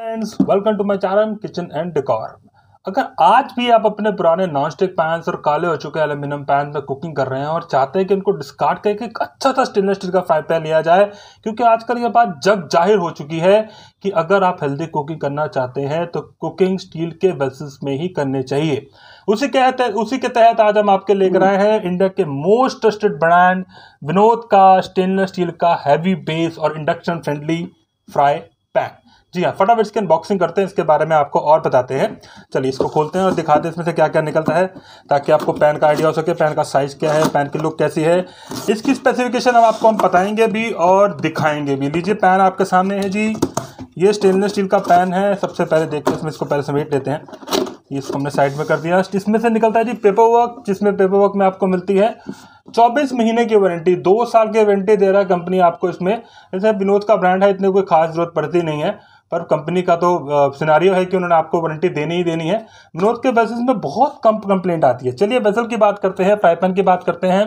friends welcome to my channel kitchen and decor अगर आज भी आप अपने पुराने नॉन स्टिक पैंस और काले हो चुके एल्यूमिनियम पैन में कुकिंग कर रहे हैं और चाहते हैं कि इनको डिस्कार्ड करके एक अच्छा सा स्टेनलेस स्टील का फ्राई पैन लिया जाए क्योंकि आजकल ये बात जग जाहिर हो चुकी है कि अगर आप हेल्दी कुकिंग करना चाहते हैं तो कुकिंग स्टील के वेसल्स में ही करने चाहिए उसी के तहत उसी के तहत आज हम आपके लेकर आए हैं इंडिया के मोस्ट ट्रस्टेड ब्रांड विनोद का स्टेनलेस स्टील का हैवी बेस और इंडक्शन फ्रेंडली फ्राई जी हाँ फटाफट इसकी अनबॉक्सिंग करते हैं इसके बारे में आपको और बताते हैं चलिए इसको खोलते हैं और दिखाते हैं इसमें से क्या क्या निकलता है ताकि आपको पैन का आइडिया हो सके पैन का साइज़ क्या है पैन की लुक कैसी है इसकी स्पेसिफिकेशन हम आपको हम बताएंगे भी और दिखाएंगे भी लीजिए पैन आपके सामने है जी ये स्टेनलेस स्टील का पैन है सबसे पहले देखते हैं इसमें इसको पहले समेट लेते हैं इसको हमने साइड में कर दिया इसमें से निकलता है जी पेपर वर्क जिसमें पेपर वर्क में आपको मिलती है चौबीस महीने की वारंटी दो साल की वारंटी दे रहा है कंपनी आपको इसमें जैसे विनोद का ब्रांड है इतनी कोई खास जरूरत पड़ती नहीं है पर कंपनी का तो सिनारियो है कि उन्होंने आपको वारंटी देनी ही देनी है विनोद के बेसिस में बहुत कम कंप्लेंट आती है चलिए बेजल की बात करते हैं फ्राईपैन की बात करते हैं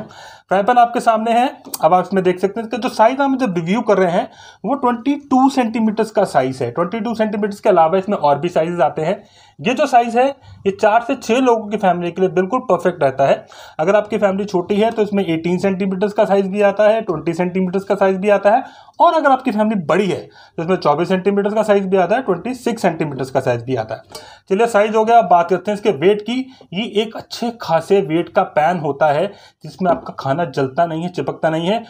फ्राईपैन आपके सामने है अब आप इसमें देख सकते हैं कि जो साइज़ हम जब रिव्यू कर रहे हैं वो ट्वेंटी टू सेंटीमीटर्स का साइज़ है ट्वेंटी टू सेंटीमीटर्स के अलावा इसमें और भी साइज़ आते हैं ये जो साइज़ है ये चार से छः लोगों की फैमिली के लिए बिल्कुल परफेक्ट रहता है अगर आपकी फैमिली छोटी है तो इसमें 18 सेंटीमीटर्स का साइज़ भी आता है 20 सेंटीमीटर्स का साइज़ भी आता है और अगर आपकी फैमिली बड़ी है तो इसमें 24 सेंटीमीटर्स का साइज़ भी आता है 26 सेंटीमीटर्स का साइज़ भी आता है चलिए साइज़ हो गया आप बात करते हैं इसके वेट की ये एक अच्छे खासे वेट का पैन होता है जिसमें आपका खाना जलता नहीं है चिपकता नहीं है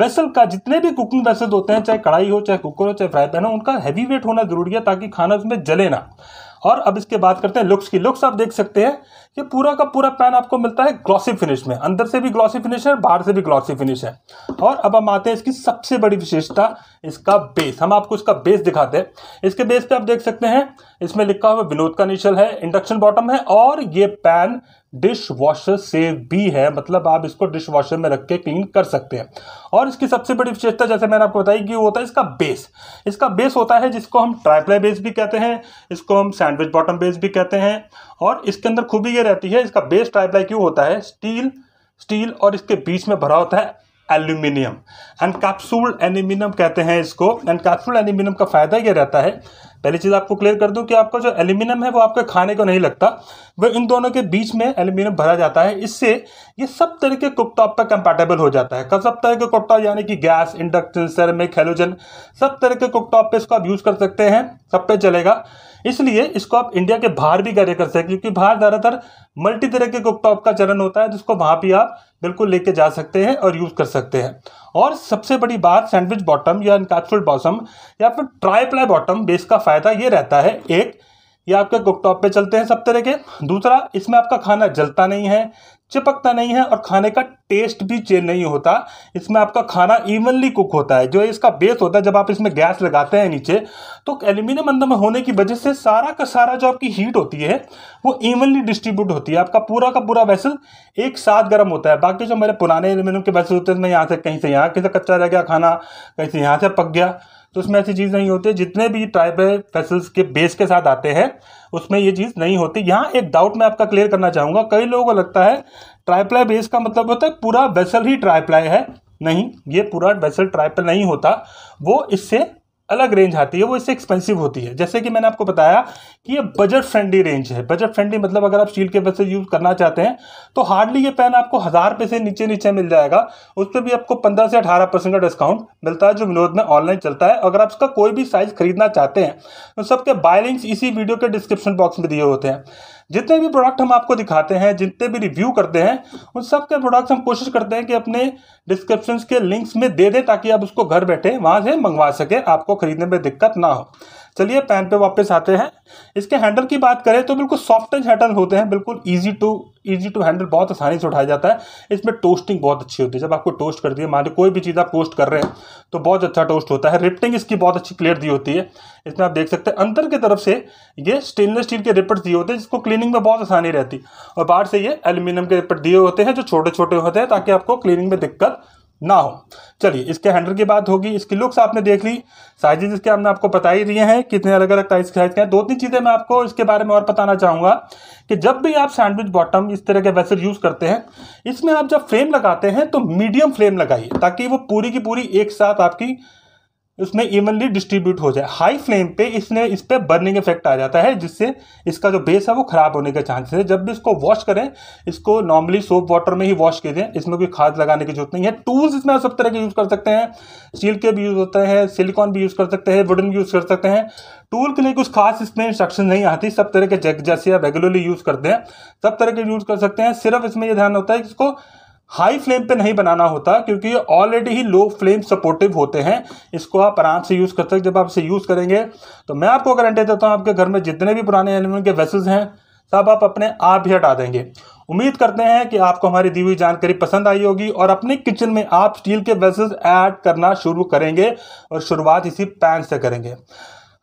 वेसल का जितने भी कुकिंग वेसल होते हैं चाहे कढ़ाई हो चाहे कुकर हो चाहे फ्राई पैन हो उनका हैवी वेट होना जरूरी है ताकि खाना उसमें जले ना और अब इसके बात करते हैं लुक्स की लुक्स आप देख सकते हैं कि पूरा का पूरा पैन आपको मिलता है ग्लॉसी फिनिश में अंदर से भी ग्लॉसी फिनिश है बाहर से भी ग्लॉसी फिनिश है और अब हम आते हैं इसकी सबसे बड़ी विशेषता इसका बेस हम आपको इसका बेस दिखाते हैं इसके बेस पे आप देख सकते हैं इसमें लिखा हुआ विनोद का निशल है इंडक्शन बॉटम है और ये पैन डिश वॉशर सेव भी है मतलब आप इसको डिश वॉशर में रख के क्लीन कर सकते हैं और इसकी सबसे बड़ी विशेषता जैसे मैंने आपको बताई कि वो होता है इसका बेस इसका बेस होता है जिसको हम ट्राईप्लाई बेस भी कहते हैं इसको हम सैंडविच बॉटम बेस भी कहते हैं और इसके अंदर खूबी ये रहती है इसका बेस ट्राईप्लाई क्यों होता है स्टील स्टील और इसके बीच में भरा होता है एल्यूमिनियम अनकैप्सूल एल्यूमिनियम कहते हैं इसको अनकैप्सूल एल्यूमिनियम का फ़ायदा यह रहता है पहली चीज़ आपको क्लियर कर दूं कि आपका जो एल्यूमिनियम है वो आपके खाने को नहीं लगता वह इन दोनों के बीच में एल्यूमिनियम भरा जाता है इससे ये सब तरह के कुकटॉप पर कंपैटिबल हो जाता है कब सब तरह के कुकटॉप यानी कि गैस इंडक्शन सेरेमिक हेलोजन सब तरह के कुकटॉप पर इसको आप यूज़ कर सकते हैं सब पे चलेगा इसलिए इसको आप इंडिया के बाहर भी कैरी कर सकते हैं क्योंकि बाहर ज़्यादातर मल्टी तरह के कुकटॉप का चलन होता है जिसको तो वहाँ भी आप बिल्कुल लेके जा सकते हैं और यूज़ कर सकते हैं और सबसे बड़ी बात सैंडविच बॉटम या इनकैप्सूल बॉसम या फिर ट्राई प्लाई बॉटम बेस का फ़ायदा ये रहता है एक ये आपके कुकटॉप पे चलते हैं सब तरह के दूसरा इसमें आपका खाना जलता नहीं है चिपकता नहीं है और खाने का टेस्ट भी चेंज नहीं होता इसमें आपका खाना इवनली कुक होता है जो इसका बेस होता है जब आप इसमें गैस लगाते हैं नीचे तो एल्यूमिनियम अंदर में होने की वजह से सारा का सारा जो आपकी हीट होती है वो इवनली डिस्ट्रीब्यूट होती है आपका पूरा का पूरा वैसल एक साथ गर्म होता है बाकी जो मेरे पुराने एल्यूमिनियम के वैसल होते हैं यहाँ से कहीं से यहाँ कहीं से कच्चा रह गया खाना कहीं से यहाँ से पक गया तो उसमें ऐसी चीज़ नहीं होती जितने भी टाइप है फैसल्स के बेस के साथ आते हैं उसमें ये चीज़ नहीं होती यहाँ एक डाउट मैं आपका क्लियर करना चाहूँगा कई लोगों को लगता है ट्राईप्लाई बेस का मतलब होता है पूरा वेसल ही ट्राईप्लाई है नहीं ये पूरा वेसल ट्राईप्लाई नहीं होता वो इससे अलग रेंज आती है वो इससे एक्सपेंसिव होती है जैसे कि मैंने आपको बताया कि ये बजट फ्रेंडली रेंज है बजट फ्रेंडली मतलब अगर आप स्टील के वैसे यूज़ करना चाहते हैं तो हार्डली ये पेन आपको हज़ार रुपये से नीचे नीचे मिल जाएगा उस पर भी आपको पंद्रह से अठारह परसेंट का डिस्काउंट मिलता है जो विनोद में ऑनलाइन चलता है अगर आप इसका कोई भी साइज़ खरीदना चाहते हैं तो सबके बाय लिंक्स इसी वीडियो के डिस्क्रिप्शन बॉक्स में दिए होते हैं जितने भी प्रोडक्ट हम आपको दिखाते हैं जितने भी रिव्यू करते हैं उन सब के प्रोडक्ट्स हम कोशिश करते हैं कि अपने डिस्क्रिप्शन के लिंक्स में दे दें ताकि आप उसको घर बैठे वहाँ से मंगवा सकें आपको खरीदने में दिक्कत ना हो चलिए पैन पे वापस आते हैं इसके हैंडल की बात करें तो बिल्कुल सॉफ्ट एंड हैंडल होते हैं बिल्कुल easy to easy to handle बहुत आसानी से उठाया जाता है इसमें टोस्टिंग बहुत अच्छी होती है जब आपको टोस्ट कर है मान लो कोई भी चीज़ आप टोस्ट कर रहे हैं तो बहुत अच्छा टोस्ट होता है रिप्टिंग इसकी बहुत अच्छी क्लियर दी होती है इसमें आप देख सकते हैं अंदर की तरफ से ये स्टेनलेस स्टील के रिपट दिए होते हैं जिसको क्लीनिंग में बहुत आसानी रहती और बाहर से ये एल्यूमिनियम के रिपट दिए होते हैं जो छोटे छोटे होते हैं ताकि आपको क्लीनिंग में दिक्कत ना हो चलिए इसके हैंडल की बात होगी इसकी लुक्स आपने देख ली साइजेज इसके हमने आपको बता ही दिए हैं कितने अलग अलग साइज के साइज के हैं दो तीन चीज़ें मैं आपको इसके बारे में और बताना चाहूँगा कि जब भी आप सैंडविच बॉटम इस तरह के वैसे यूज़ करते हैं इसमें आप जब फ्रेम लगाते हैं तो मीडियम फ्लेम लगाइए ताकि वो पूरी की पूरी एक साथ आपकी उसमें इवनली डिस्ट्रीब्यूट हो जाए हाई फ्लेम पे इसने इस पर बर्निंग इफेक्ट आ जाता है जिससे इसका जो बेस है वो खराब होने के चांसेस है जब भी इसको वॉश करें इसको नॉर्मली सोप वाटर में ही वॉश कीजिए इसमें कोई खाद लगाने की जरूरत नहीं है टूल्स इसमें सब तरह के यूज़ कर सकते हैं स्टील के भी यूज़ होते हैं सिलिकॉन भी यूज़ कर सकते हैं वुडन भी यूज़ कर सकते हैं टूल के लिए कुछ खास इसमें इंस्ट्रक्शन नहीं आती सब तरह के जैसे आप रेगुलरली यूज़ करते हैं सब तरह के यूज़ कर सकते हैं सिर्फ इसमें यह ध्यान होता है कि इसको हाई फ्लेम पे नहीं बनाना होता क्योंकि ये ऑलरेडी ही लो फ्लेम सपोर्टिव होते हैं इसको आप आराम से यूज़ कर सकते जब आप इसे यूज़ करेंगे तो मैं आपको गारंटी देता हूँ आपके घर में जितने भी पुराने एलिमेंट के वेसल्स हैं सब आप अपने आप ही हटा देंगे उम्मीद करते हैं कि आपको हमारी दी हुई जानकारी पसंद आई होगी और अपने किचन में आप स्टील के वेसल्स ऐड करना शुरू करेंगे और शुरुआत इसी पैन से करेंगे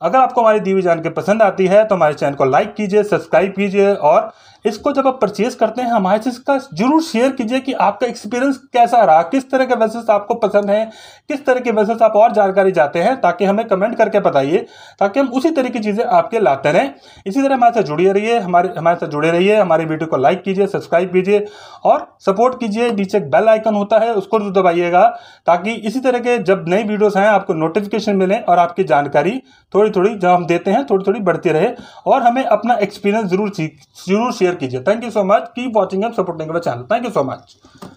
अगर आपको हमारी दी हुई जानकारी पसंद आती है तो हमारे चैनल को लाइक कीजिए सब्सक्राइब कीजिए और इसको जब आप परचेज करते हैं हमारे से इसका जरूर शेयर कीजिए कि आपका एक्सपीरियंस कैसा रहा किस तरह के वेसेस आपको पसंद हैं किस तरह के वेसेस आप और जानकारी चाहते हैं ताकि हमें कमेंट करके बताइए ताकि हम उसी तरह की चीज़ें आपके लाते रहें इसी तरह हमारे साथ जुड़िए रहिए हमारे हमारे साथ जुड़े रहिए हमारे वीडियो को लाइक कीजिए सब्सक्राइब कीजिए और सपोर्ट कीजिए नीचे बेल आइकन होता है उसको जो दबाइएगा ताकि इसी तरह के जब नई वीडियोज हैं आपको नोटिफिकेशन मिलें और आपकी जानकारी थोड़ी थोड़ी थोड़ी जब हम देते हैं थोड़ी थोड़ी बढ़ती रहे और हमें अपना एक्सपीरियंस जरूर जरूर शेयर कीजिए thank you so much keep watching and supporting channel thank you so much